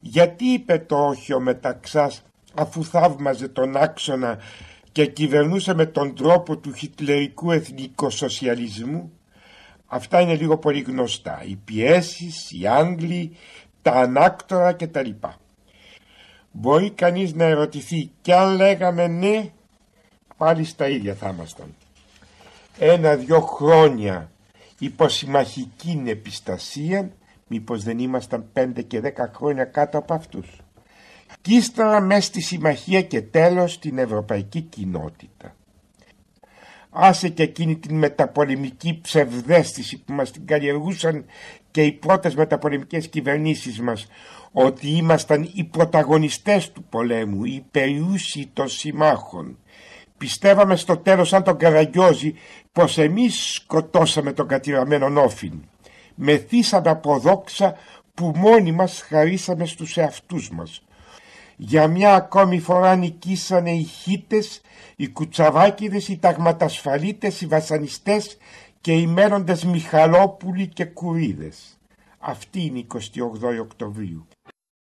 Γιατί είπε το όχι ο Μεταξάς αφού θαύμαζε τον άξονα και κυβερνούσε με τον τρόπο του χιτλερικού εθνικοσοσιαλισμού. Αυτά είναι λίγο πολύ γνωστά. Οι πιέσεις, οι Άγγλοι, τα ανάκτορα κτλ. Μπορεί κανείς να ερωτηθεί κι αν λέγαμε ναι, πάλι στα ίδια θα ήμασταν. Ένα-δυο χρόνια υποσημαχικήν νεπιστασία Μήπως δεν ήμασταν πέντε και δέκα χρόνια κάτω από αυτούς. Κι ύστερα μες στη συμμαχία και τέλος την ευρωπαϊκή κοινότητα. Άσε και εκείνη την μεταπολεμική ψευδέστηση που μας την καλλιεργούσαν και οι πρώτες μεταπολεμικές κυβερνήσεις μας ότι ήμασταν οι πρωταγωνιστές του πολέμου, οι περιούσιοι των συμμάχων. Πιστεύαμε στο τέλος σαν τον Καραγκιόζη πως εμείς σκοτώσαμε τον κατηραμένο Νόφιν με από που μόνοι μας χαρίσαμε στους εαυτούς μας. Για μια ακόμη φορά νικήσανε οι χίτες, οι κουτσαβάκιδες, οι ταγματασφαλίτες, οι βασανιστές και οι μέροντες Μιχαλόπουλοι και Κουρίδες. Αυτή είναι η 28 Οκτωβρίου.